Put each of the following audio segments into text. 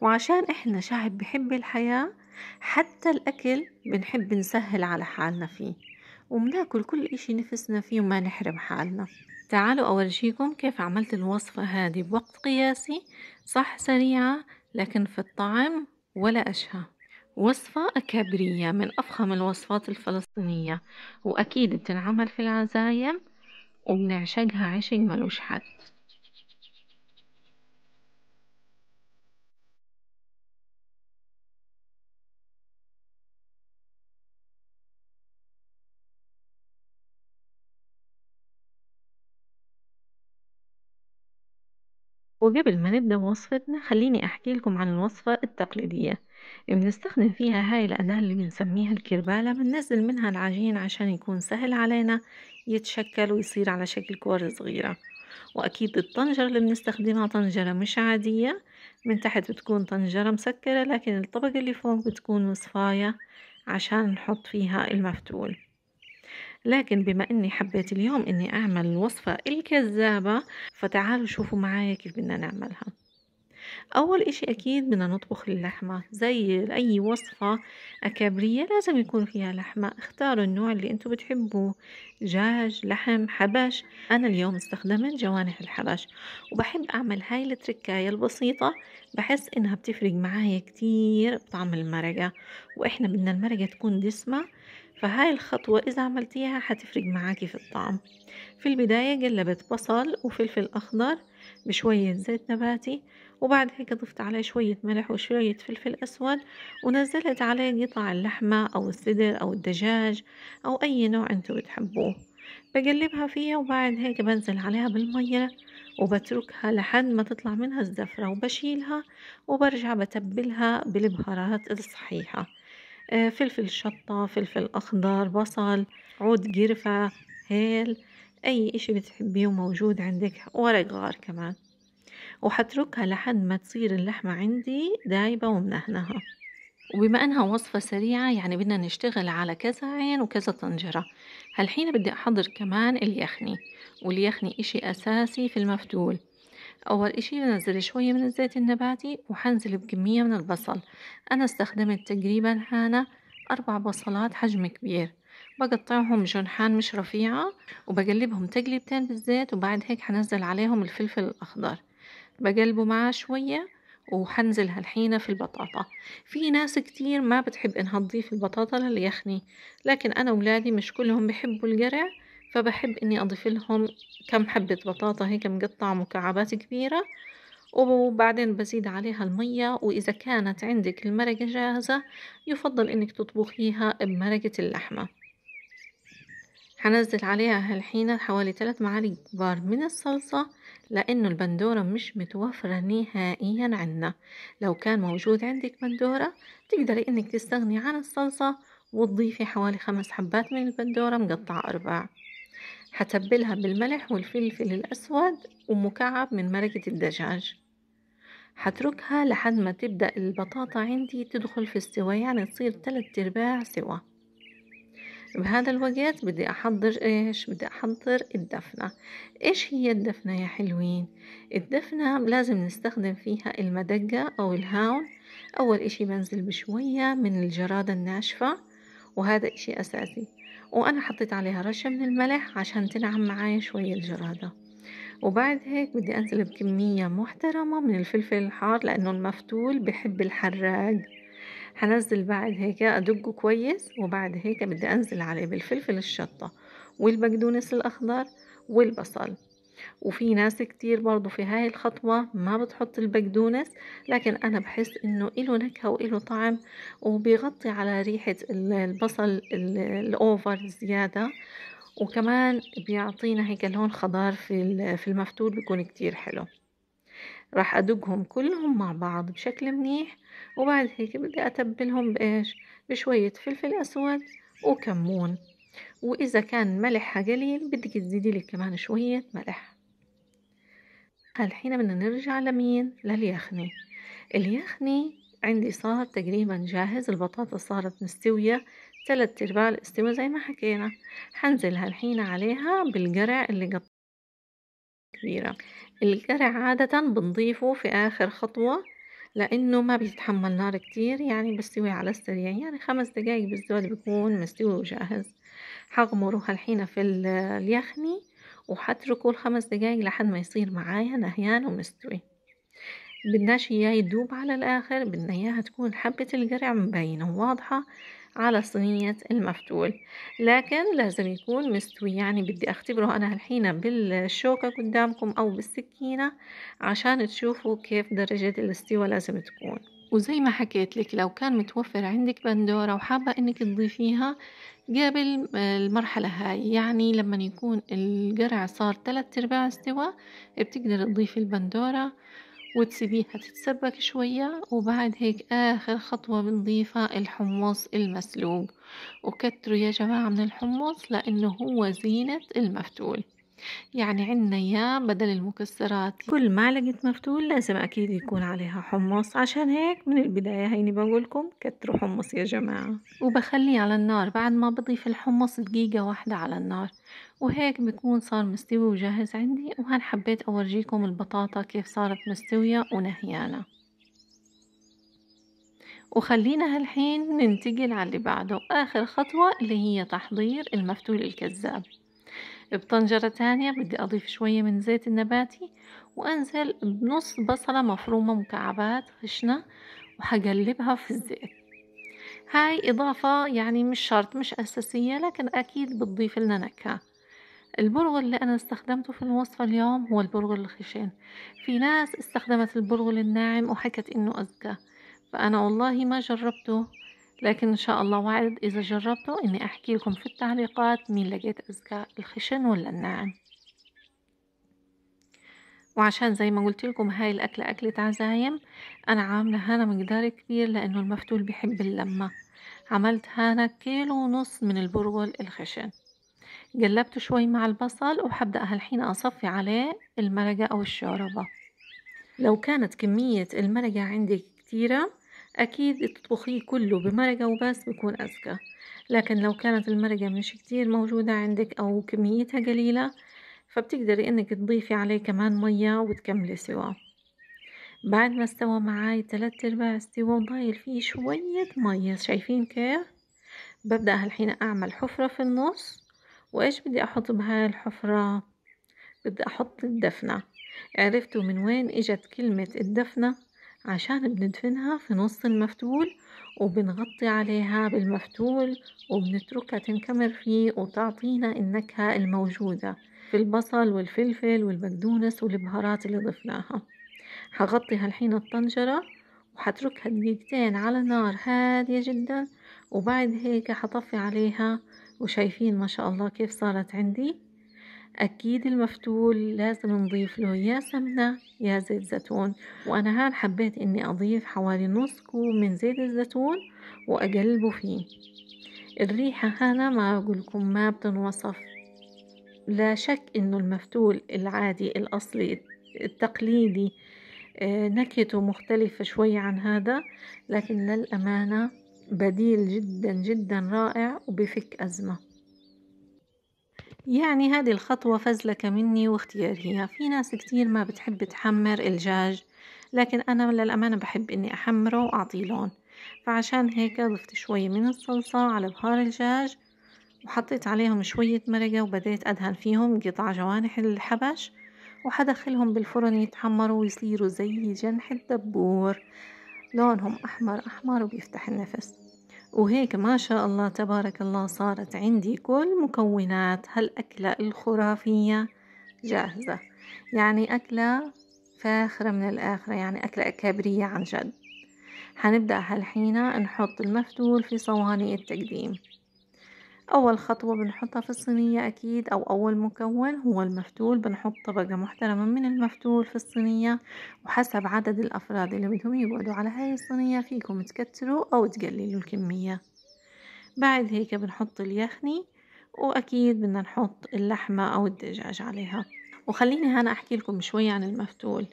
وعشان إحنا شعب بحب الحياة حتى الأكل بنحب نسهل على حالنا فيه وبناكل كل إشي نفسنا فيه وما نحرم حالنا تعالوا أورجيكم كيف عملت الوصفة هذه بوقت قياسي صح سريعة لكن في الطعم ولا أشهى وصفة أكابرية من أفخم الوصفات الفلسطينية وأكيد بتنعمل في العزايم وبنعشقها عشق ملوش حد وقبل ما نبدأ وصفتنا خليني أحكي لكم عن الوصفة التقليدية بنستخدم فيها هاي الأداة اللي بنسميها الكربالة بننزل منها العجين عشان يكون سهل علينا يتشكل ويصير على شكل كور صغيرة وأكيد الطنجرة اللي بنستخدمها طنجرة مش عادية من تحت بتكون طنجرة مسكرة لكن الطبقة اللي فوق بتكون مصفاية عشان نحط فيها المفتول لكن بما اني حبيت اليوم اني اعمل الوصفة الكذابة فتعالوا شوفوا معايا كيف بدنا نعملها اول اشي اكيد بدنا نطبخ اللحمة زي اي وصفة اكابرية لازم يكون فيها لحمة اختاروا النوع اللي انتو بتحبوه جاج لحم حبش انا اليوم استخدمت جوانح الحبش وبحب اعمل هاي التركاية البسيطة بحس انها بتفرق معايا كتير بطعم المرقة واحنا بدنا المرقة تكون دسمة فهاي الخطوة إذا عملتيها حتفرق معاكي في الطعم في البداية قلبت بصل وفلفل أخضر بشوية زيت نباتي وبعد هيك ضفت عليه شوية ملح وشوية فلفل أسود ونزلت عليه قطع اللحمة أو الصدر أو الدجاج أو أي نوع أنتوا بتحبوه بقلبها فيها وبعد هيك بنزل عليها بالمية وبتركها لحد ما تطلع منها الزفرة وبشيلها وبرجع بتبلها بالبهارات الصحيحة آه، فلفل شطة فلفل أخضر بصل عود قرفة هيل أي إشي بتحبيه موجود عندك ورق غار كمان وحتركها لحد ما تصير اللحمة عندي دايبة ومنهنها وبما انها وصفة سريعة يعني بدنا نشتغل على كذا عين وكذا طنجرة هالحين بدي احضر كمان اليخني واليخني اشي اساسي في المفتول أول إشي بنزل شوية من الزيت النباتي وحنزل بكمية من البصل أنا استخدمت تقريبا هنا أربع بصلات حجم كبير بقطعهم جنحان مش رفيعة وبقلبهم تقليبتين بالزيت وبعد هيك حنزل عليهم الفلفل الأخضر بقلبه معاه شوية وحنزل هالحينة في البطاطا في ناس كتير ما بتحب انها تضيف البطاطا لليخني لكن انا ولادي مش كلهم بحبوا القرع فبحب اني اضيف لهم كم حبة بطاطا هيك مقطعة مكعبات كبيرة وبعدين بزيد عليها المية وإذا كانت عندك المرقة جاهزة يفضل إنك تطبخيها بمرقة اللحمة هنزل عليها هالحين حوالي 3 معالق كبار من الصلصة لأنه البندورة مش متوفرة نهائيا عنا لو كان موجود عندك بندورة تقدري إنك تستغني عن الصلصة وتضيفي حوالي خمس حبات من البندورة مقطعة أرباع هتبلها بالملح والفلفل الأسود ومكعب من مرقة الدجاج هتركها لحد ما تبدأ البطاطا عندي تدخل في السوا يعني تصير تلات أرباع سوا بهذا الوقت بدي أحضر إيش بدي أحضر الدفنة إيش هي الدفنة يا حلوين الدفنة لازم نستخدم فيها المدقة أو الهاون أول إشي بنزل بشوية من الجرادة الناشفة وهذا إشي أساسي وأنا حطيت عليها رشة من الملح عشان تنعم معايا شوية الجرادة وبعد هيك بدي أنزل بكمية محترمة من الفلفل الحار لأنه المفتول بحب الحراق هنزل بعد هيك أدقه كويس وبعد هيك بدي أنزل عليه بالفلفل الشطة والبقدونس الأخضر والبصل وفي ناس كتير برضو في هاي الخطوة ما بتحط البقدونس لكن أنا بحس إنه إله نكهة وإله طعم وبيغطي على ريحة البصل الأوفر زيادة وكمان بيعطينا هيك لون خضار في في المفتول بيكون كتير حلو راح أدقهم كلهم مع بعض بشكل منيح وبعد هيك بدي أتبلهم بإيش بشوية فلفل أسود وكمون وإذا كان ملحها قليل بدك تزيدي لي كمان شوية ملح هالحين بدنا نرجع لمين لليخني اليخني عندي صار تقريبا جاهز البطاطس صارت مستوية تلات ارباع الاستوى زي ما حكينا حنزل هالحين عليها بالقرع اللي قط كبيرة القرع عادة بنضيفه في آخر خطوة لأنه ما بيتحمل نار كتير يعني بستوي على السريع يعني خمس دقايق بالزود بيكون مستوي وجاهز حغمره هالحين في اليخني وحتركه الخمس دقايق لحد ما يصير معايا نهيان ومستوي بدناش اياه يدوب على الاخر بدنا اياها تكون حبة القرع مبينة وواضحة على صينية المفتول لكن لازم يكون مستوي يعني بدي اختبره انا الحين بالشوكة قدامكم او بالسكينة عشان تشوفوا كيف درجة الاستوى لازم تكون وزي ما حكيت لك لو كان متوفر عندك بندورة وحابة انك تضيفيها قبل المرحلة هاي يعني لما يكون القرع صار ثلاثة ارباع استوى بتقدر تضيفي البندورة وتسيبيها تتسبك شوية وبعد هيك آخر خطوة بنضيفها الحمص المسلوق وكتروا يا جماعة من الحمص لأنه هو زينة المفتول يعني عندنا إياه بدل المكسرات كل معلقة مفتول لازم أكيد يكون عليها حمص عشان هيك من البداية هيني بقولكم كتروا حمص يا جماعة وبخليه على النار بعد ما بضيف الحمص دقيقة واحدة على النار وهيك بيكون صار مستوي وجاهز عندي وهل حبيت أورجيكم البطاطا كيف صارت مستوية ونهيانة وخلينا هالحين ننتقل على اللي بعده آخر خطوة اللي هي تحضير المفتول الكذاب بطنجرة تانية بدي أضيف شوية من زيت النباتي وأنزل بنص بصلة مفرومة مكعبات خشنة وحقلبها في الزيت هاي إضافة يعني مش شرط مش أساسية لكن أكيد بتضيف لنا نكهة البرغل اللي أنا استخدمته في الوصفة اليوم هو البرغل الخشن في ناس استخدمت البرغل الناعم وحكت إنه أزكى فأنا والله ما جربته لكن إن شاء الله وعد إذا جربته إني أحكي لكم في التعليقات مين لقيت أزكى الخشن ولا الناعم وعشان زي ما قلت لكم هاي الأكلة أكلة عزايم أنا عاملة هنا مقدار كبير لأنه المفتول بيحب اللمة عملت هنا كيلو ونص من البرغل الخشن قلبته شوي مع البصل وحبدأ هالحين أصفي عليه المرقة أو الشوربة لو كانت كمية المرقة عندي كتيرة أكيد تطبخيه كله بمرقة وبس بيكون أزكى لكن لو كانت المرقة مش كتير موجودة عندك أو كميتها قليلة فبتقدري إنك تضيفي عليه كمان مية وتكملي سوا بعد ما استوى معاي تلات أرباع استوى ضايل فيه شوية مية شايفين كيف ببدأ هالحين أعمل حفرة في النص وإيش بدي أحط بهاي الحفرة بدي أحط الدفنة عرفتوا من وين إجت كلمة الدفنة عشان بندفنها في نص المفتول وبنغطي عليها بالمفتول وبنتركها تنكمر فيه وتعطينا النكهة الموجودة في البصل والفلفل والبقدونس والبهارات اللي ضفناها هغطي هالحين الطنجرة وحتركها دقيقتين على نار هادية جدا وبعد هيك حطفي عليها وشايفين ما شاء الله كيف صارت عندي أكيد المفتول لازم نضيف له يا سمنة يا زيت زيتون وأنا هان حبيت إني أضيف حوالي نص كوب من زيت الزيتون وأقلبه فيه الريحة هنا ما اقولكم ما بتنوصف لا شك إنه المفتول العادي الأصلي التقليدي آه، نكهته مختلفة شوي عن هذا لكن للأمانة بديل جدا جدا رائع وبفك أزمة يعني هذه الخطوة فزلكة مني واختيارها في ناس كتير ما بتحب تحمر الجاج لكن أنا للأمانة بحب إني أحمره وأعطيه لون فعشان هيك ضفت شوية من الصلصة على بهار الجاج وحطيت عليهم شوية مرقة وبدأت أدهن فيهم قطع جوانح الحبش وحدخلهم بالفرن يتحمروا ويصيروا زي جنح الدبور لونهم أحمر أحمر وبيفتح النفس وهيك ما شاء الله تبارك الله صارت عندي كل مكونات هالأكلة الخرافية جاهزة يعني أكلة فاخرة من الآخرة يعني أكلة أكابرية عن جد هنبدأ هالحين نحط المفتول في صواني التقديم أول خطوة بنحطها في الصينية أكيد أو أول مكون هو المفتول بنحط طبقة محترمة من المفتول في الصينية وحسب عدد الأفراد اللي بدهم يقعدوا على هاي الصينية فيكم تكتروا أو تقللوا الكمية بعد هيك بنحط اليخني وأكيد بدنا نحط اللحمة أو الدجاج عليها وخليني هنا أحكي لكم شوية عن المفتول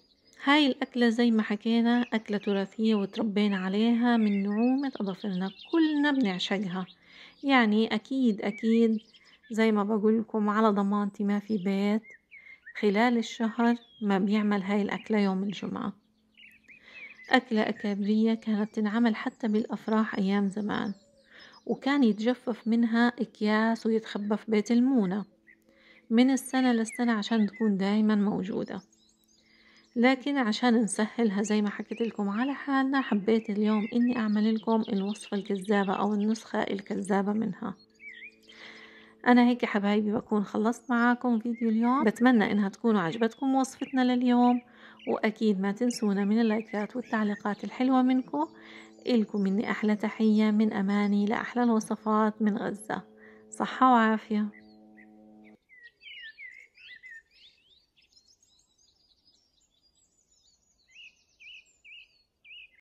هاي الأكلة زي ما حكينا أكلة تراثية وتربينا عليها من نعومة أظافرنا كلنا بنعشقها يعني أكيد أكيد زي ما بقولكم على ضمانتي ما في بيت خلال الشهر ما بيعمل هاي الأكلة يوم الجمعة أكلة أكابرية كانت تنعمل حتى بالأفراح أيام زمان وكان يتجفف منها أكياس ويتخبى في بيت المونة من السنة للسنة عشان تكون دايما موجودة لكن عشان نسهلها زي ما حكيت لكم على حالنا حبيت اليوم اني اعمل لكم الوصفة الكذابة او النسخة الكذابة منها انا هيك حبايبي بكون خلصت معاكم فيديو اليوم بتمنى انها تكون عجبتكم وصفتنا لليوم واكيد ما تنسونا من اللايكات والتعليقات الحلوة منكم إلكم مني أحلى تحية من أماني لأحلى الوصفات من غزة صحة وعافية